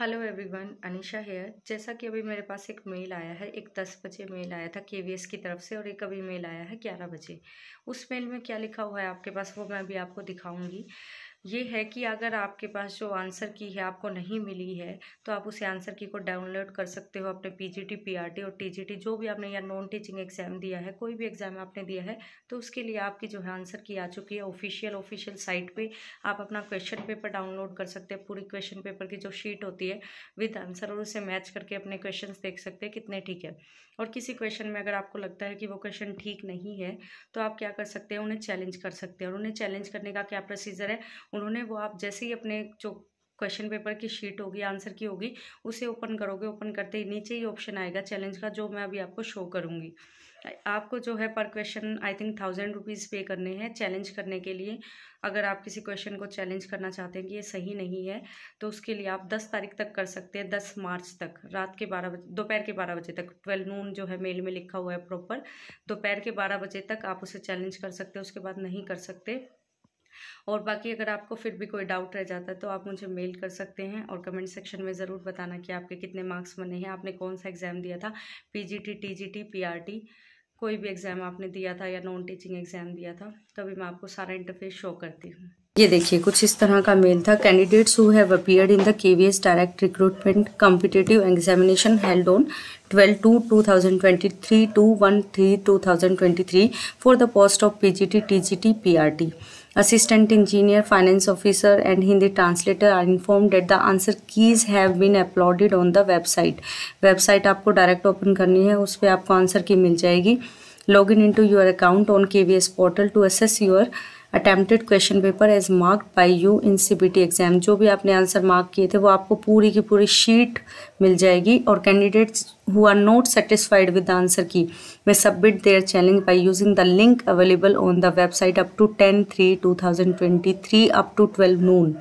Hello everyone Anisha hair जैसा कि अभी मेरे पास एक मेल आया है एक दस बजे मेल आया था के की तरफ से और एक अभी मेल आया है ग्यारह बजे उस मेल में क्या लिखा हुआ है आपके पास वो मैं अभी आपको दिखाऊंगी ये है कि अगर आपके पास जो आंसर की है आपको नहीं मिली है तो आप उसे आंसर की को डाउनलोड कर सकते हो अपने पीजीटी पीआरटी और टीजीटी जो भी आपने या नॉन टीचिंग एग्जाम दिया है कोई भी एग्ज़ाम आपने दिया है तो उसके लिए आपकी जो है आंसर की आ चुकी है ऑफिशियल ऑफिशियल साइट पे आप अपना क्वेश्चन पेपर डाउनलोड कर सकते हैं पूरी क्वेश्चन पेपर की जो शीट होती है विद आंसर और उसे मैच करके अपने क्वेश्चन देख सकते हैं कितने ठीक है और किसी क्वेश्चन में अगर आपको लगता है कि वो क्वेश्चन ठीक नहीं है तो आप क्या कर सकते हैं उन्हें चैलेंज कर सकते हैं और उन्हें चैलेंज करने का क्या प्रोसीजर है उन्होंने वो आप जैसे ही अपने जो क्वेश्चन पेपर की शीट होगी आंसर की होगी उसे ओपन करोगे ओपन करते ही नीचे ही ऑप्शन आएगा चैलेंज का जो मैं अभी आपको शो करूँगी आपको जो है पर question I think thousand rupees pay करने हैं चैलेंज करने के लिए अगर आप किसी क्वेश्चन को चैलेंज करना चाहते हैं कि ये सही नहीं है तो उसके लिए आप दस तारीख तक कर सकते हैं दस मार्च तक रात के बारह बजे दोपहर के बारह बजे तक ट्वेल्व नून जो है मेल में लिखा हुआ है प्रॉपर दोपहर के बारह बजे तक आप उसे चैलेंज कर सकते हैं उसके बाद नहीं कर सकते और बाकी अगर आपको फिर भी कोई डाउट रह जाता है तो आप मुझे मेल कर सकते हैं और कमेंट सेक्शन में ज़रूर बताना कि आपके कितने मार्क्स बने हैं आपने कौन सा एग्ज़ाम दिया था पीजीटी टीजीटी पीआरटी कोई भी एग्ज़ाम आपने दिया था या नॉन टीचिंग एग्ज़ाम दिया था तभी तो मैं आपको सारा इंटरफेस शो करती हूँ ये देखिए कुछ इस तरह का मेल था candidates who have appeared in the KVS direct recruitment competitive examination held on 12 two 2023 two thousand twenty three for the post of PGT TGT PRT Assistant engineer, finance officer and Hindi translator are informed that the answer keys have been uploaded on the website. Website आपको direct open करनी है उस पर आपको answer की मिल जाएगी. Login into your account on KVS portal to assess your attempted question paper as marked by you in CBT exam जो भी आपने आंसर मार्क किए थे वो आपको पूरी की पूरी शीट मिल जाएगी और candidates who are not satisfied with the answer key they submit their challenge by using the link available on the website up to ten three two thousand twenty three up to twelve noon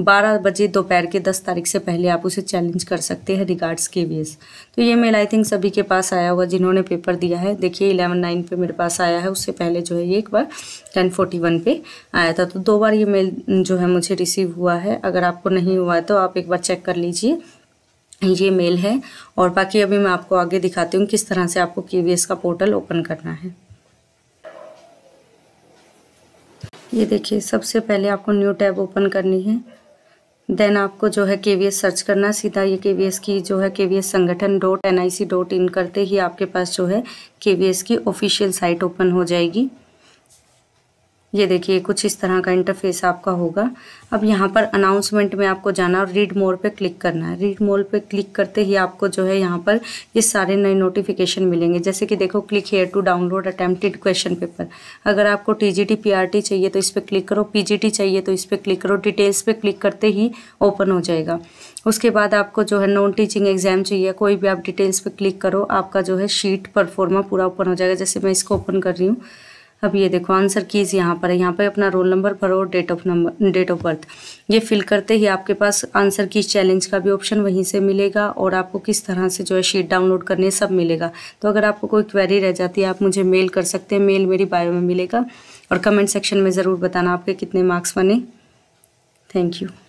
बारह बजे दोपहर के दस तारीख से पहले आप उसे चैलेंज कर सकते हैं रिगार्ड्स के वीएस तो ये मेल आई थिंक सभी के पास आया होगा जिन्होंने पेपर दिया है देखिए इलेवन नाइन पर मेरे पास आया है उससे पहले जो है ये एक बार टेन फोर्टी वन पे आया था तो दो बार ये मेल जो है मुझे रिसीव हुआ है अगर आपको नहीं हुआ है तो आप एक बार चेक कर लीजिए ये मेल है और बाकी अभी मैं आपको आगे दिखाती हूँ किस तरह से आपको के का पोर्टल ओपन करना है ये देखिए सबसे पहले आपको न्यू टैब ओपन करनी है देन आपको जो है के सर्च करना सीधा ये के की जो है के संगठन dot N I C dot in करते ही आपके पास जो है के की ऑफिशियल साइट ओपन हो जाएगी ये देखिए कुछ इस तरह का इंटरफेस आपका होगा अब यहाँ पर अनाउंसमेंट में आपको जाना और रीड मोर पे क्लिक करना है रीड मोर पे क्लिक करते ही आपको जो है यहाँ पर ये सारे नए नोटिफिकेशन मिलेंगे जैसे कि देखो click here to download attempted question paper अगर आपको टी जी चाहिए तो इस पर क्लिक करो पी चाहिए तो इस पर क्लिक करो डिटेल्स पर क्लिक करते ही ओपन हो जाएगा उसके बाद आपको जो है नॉन टीचिंग एग्जाम चाहिए कोई भी आप डिटेल्स पर क्लिक करो आपका जो है शीट परफॉर्मा पूरा ओपन हो जाएगा जैसे मैं इसको ओपन कर रही हूँ अब ये देखो आंसर कीज यहाँ पर है यहाँ पर अपना रोल नंबर भरो और date of number date of birth ये फिल करते ही आपके पास आंसर कीज चैलेंज का भी ऑप्शन वहीं से मिलेगा और आपको किस तरह से जो है शीट डाउनलोड करनी है सब मिलेगा तो अगर आपको कोई क्वेरी रह जाती है आप मुझे मेल कर सकते हैं मेल मेरी बायो में मिलेगा और कमेंट सेक्शन में ज़रूर बताना आपके कितने मार्क्स बने थैंक यू